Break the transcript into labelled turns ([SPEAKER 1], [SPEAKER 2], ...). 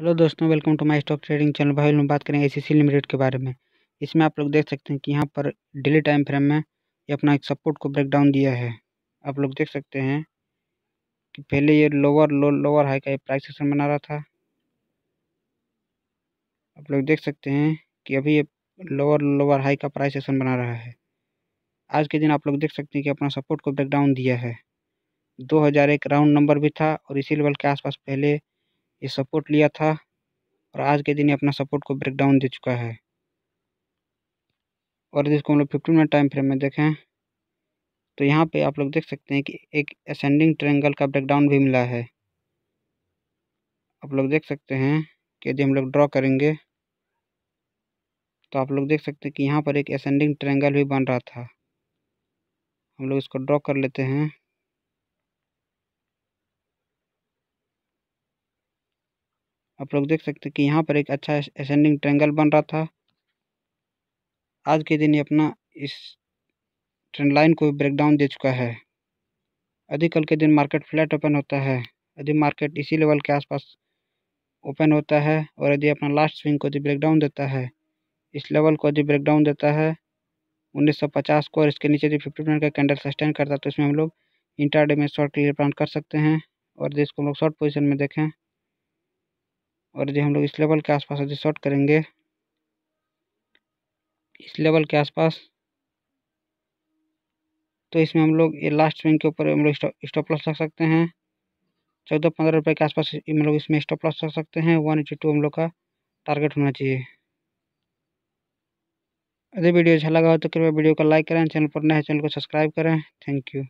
[SPEAKER 1] hello दोस्तों welcome to my stock trading channel भाई में बात करेंगे एसीसी लिमिटेड के बारे में इसमें आप लोग देख सकते हैं कि यहाँ पर डेली टाइम फ्रेम में ये अपना एक सपोर्ट को ब्रेकडाउन दिया है आप लोग देख सकते हैं कि पहले ये लोअर लो लोअर हाई का ये प्राइस सेक्शन बना रहा था आप लोग देख सकते हैं कि अभी ये लोअर लोअर हाई का प्राइस सेक्शन बना रहा है आज के दिन आप लोग देख सकते हैं कि अपना सपोर्ट को ब्रेकडाउन दिया है दो हज़ार एक राउंड नंबर भी था और इसी लेवल के आसपास पहले ये सपोर्ट लिया था और आज के दिन ये अपना सपोर्ट को ब्रेक डाउन दे चुका है और जिसको हम लोग फिफ्टीन मिनट टाइम फ्रेम में देखें तो यहाँ पे आप लोग देख सकते हैं कि एक असेंडिंग ट्रेंगल का ब्रेकडाउन भी मिला है आप लोग देख सकते हैं कि यदि हम लोग ड्रॉ करेंगे तो आप लोग देख सकते हैं कि यहाँ पर एक असेंडिंग ट्रेंगल भी बन रहा था हम लोग इसको ड्रॉ कर लेते हैं आप लोग देख सकते हैं कि यहाँ पर एक अच्छा असेंडिंग ट्रेंगल बन रहा था आज के दिन ये अपना इस ट्रेंड लाइन को ब्रेकडाउन दे चुका है यदि कल के दिन मार्केट फ्लैट ओपन होता है यदि मार्केट इसी लेवल के आसपास ओपन होता है और यदि अपना लास्ट स्विंग को यदि ब्रेकडाउन देता है इस लेवल को यदि ब्रेकडाउन देता है 1950 को और इसके नीचे यदि फिफ्टी परसेंट का कैंडल सस्टेन करता है तो इसमें हम लोग इंटरडे में शॉर्ट क्लियर प्लान कर सकते हैं और यदि इसको हम लोग शॉर्ट पोजिशन में देखें और जो हम लोग इस लेवल के आसपास जो शॉर्ट करेंगे इस लेवल के आसपास तो इसमें हम लोग ये लास्ट स्विंग के ऊपर हम लोग स्टॉप लॉस रख सकते हैं चौदह पंद्रह रुपये के आसपास हम लोग इसमें स्टॉप लॉस रख सकते हैं वन इंची टू हम लोग का टारगेट होना चाहिए यदि वीडियो अच्छा लगा हो तो कृपया वीडियो को लाइक करें चैनल पर नए चैनल तो को सब्सक्राइब करें थैंक यू